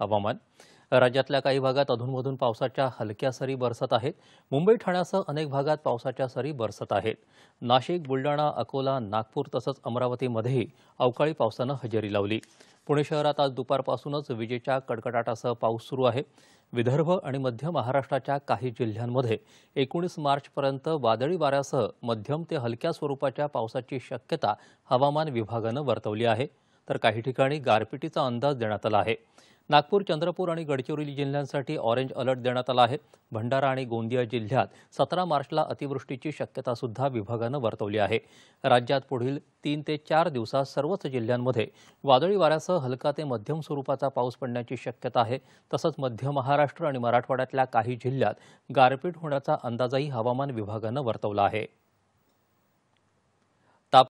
हवामान राज्यातल्या काही भागात अधूनमधून पावसाच्या हलक्या सरी बरसत आहेत मुंबई ठाण्यासह अनेक भागात पावसाच्या सरी बरसत आहेत नाशिक बुलडाणा अकोला नागपूर तसंच अमरावतीमध्येही अवकाळी पावसानं हजेरी लावली पुणे शहरात आज दुपारपासूनच विजेच्या कडकडाटासह पाऊस सुरू आहे विदर्भ आणि मध्य महाराष्ट्राच्या काही जिल्ह्यांमध्ये एकोणीस मार्चपर्यंत वादळी वाऱ्यासह मध्यम ते हलक्या स्वरूपाच्या पावसाची शक्यता हवामान विभागानं वर्तवली आहे तर काही ठिकाणी गारपिटीचा अंदाज देण्यात आला आहे नागपूर चंद्रपूर आणि गडचिरोली जिल्ह्यांसाठी ऑरेंज अलर्ट देण्यात आला आहे भंडारा आणि गोंदिया जिल्ह्यात सतरा मार्चला अतिवृष्टीची शक्यता सुद्धा विभागानं वर्तवली आहे राज्यात पुढील तीन ते चार दिवसात सर्वच जिल्ह्यांमध्ये वादळी वाऱ्यासह हलका ते मध्यम स्वरूपाचा पाऊस पडण्याची शक्यता आहे तसंच मध्य महाराष्ट्र आणि मराठवाड्यातल्या काही जिल्ह्यात गारपीट होण्याचा अंदाजही हवामान विभागानं वर्तवला आहे